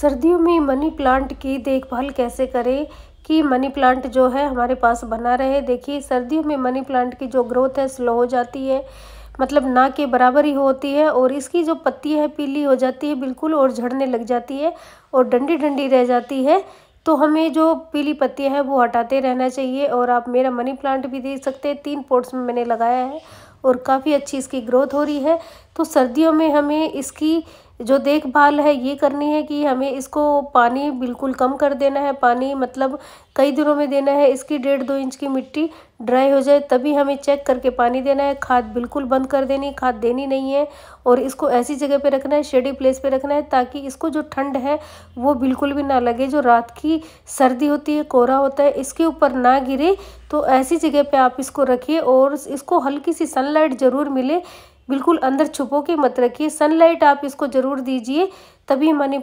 सर्दियों में money plant की देखभाल कैसे करें कि मनी प्लांट जो है हमारे पास बना रहे देखिए सर्दियों में मनी प्लांट की जो ग्रोथ है स्लो हो जाती है मतलब ना के बराबर ही होती है और इसकी जो पत्ती है पीली हो जाती है बिल्कुल और झड़ने लग जाती है और डंडी डंडी रह जाती है तो हमें जो पीली पत्तियाँ हैं वो हटाते रहना चाहिए और आप मेरा मनी प्लांट भी देख सकते हैं तीन पोर्ट्स में मैंने लगाया है और काफ़ी अच्छी इसकी ग्रोथ हो रही है तो सर्दियों में हमें इसकी जो देखभाल है ये करनी है कि हमें इसको पानी बिल्कुल कम कर देना है पानी मतलब कई दिनों में देना है इसकी डेढ़ दो इंच की मिट्टी ड्राई हो जाए तभी हमें चेक करके पानी देना है खाद बिल्कुल बंद कर देनी खाद देनी नहीं है और इसको ऐसी जगह पे रखना है शेडी प्लेस पे रखना है ताकि इसको जो ठंड है वो बिल्कुल भी ना लगे जो रात की सर्दी होती है कोहरा होता है इसके ऊपर ना गिरे तो ऐसी जगह पर आप इसको रखिए और इसको हल्की सी सनलाइट ज़रूर मिले बिल्कुल अंदर छुपो के मत रखिए सनलाइट आप इसको ज़रूर दीजिए तभी मनी